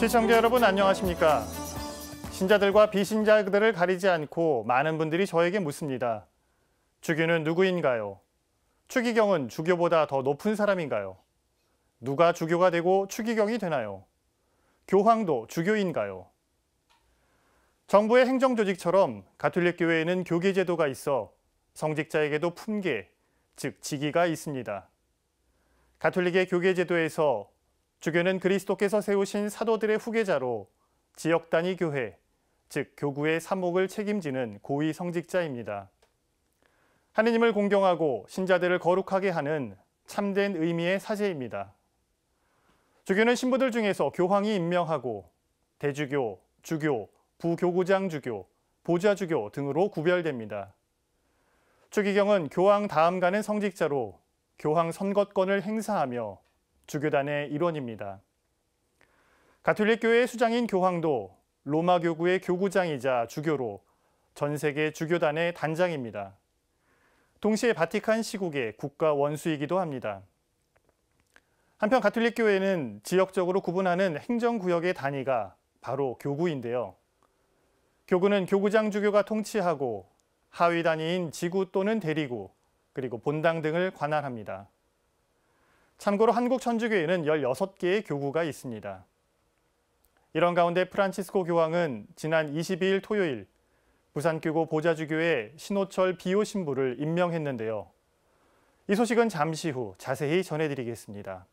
시청자 여러분 안녕하십니까? 신자들과 비신자들을 가리지 않고 많은 분들이 저에게 묻습니다. 주교는 누구인가요? 추기경은 주교보다 더 높은 사람인가요? 누가 주교가 되고 추기경이 되나요? 교황도 주교인가요? 정부의 행정조직처럼 가톨릭 교회에는 교계 제도가 있어 성직자에게도 품계, 즉 직위가 있습니다. 가톨릭의 교계 제도에서 주교는 그리스도께서 세우신 사도들의 후계자로 지역 단위 교회, 즉 교구의 사목을 책임지는 고위 성직자입니다. 하느님을 공경하고 신자들을 거룩하게 하는 참된 의미의 사제입니다. 주교는 신부들 중에서 교황이 임명하고 대주교, 주교, 부교구장 주교, 보좌주교 등으로 구별됩니다. 추기경은 교황 다음 가는 성직자로 교황 선거권을 행사하며 주교단의 일원입니다. 가톨릭 교회의 수장인 교황도 로마 교구의 교구장이자 주교로 전 세계 주교단의 단장입니다. 동시에 바티칸 시국의 국가 원수이기도 합니다. 한편 가톨릭 교회는 지역적으로 구분하는 행정 구역의 단위가 바로 교구인데요. 교구는 교구장 주교가 통치하고 하위 단위인 지구 또는 대리구 그리고 본당 등을 관할합니다. 참고로 한국 천주교에는 16개의 교구가 있습니다. 이런 가운데 프란치스코 교황은 지난 22일 토요일 부산교구 보자주교회 신호철 비오 신부를 임명했는데요. 이 소식은 잠시 후 자세히 전해드리겠습니다.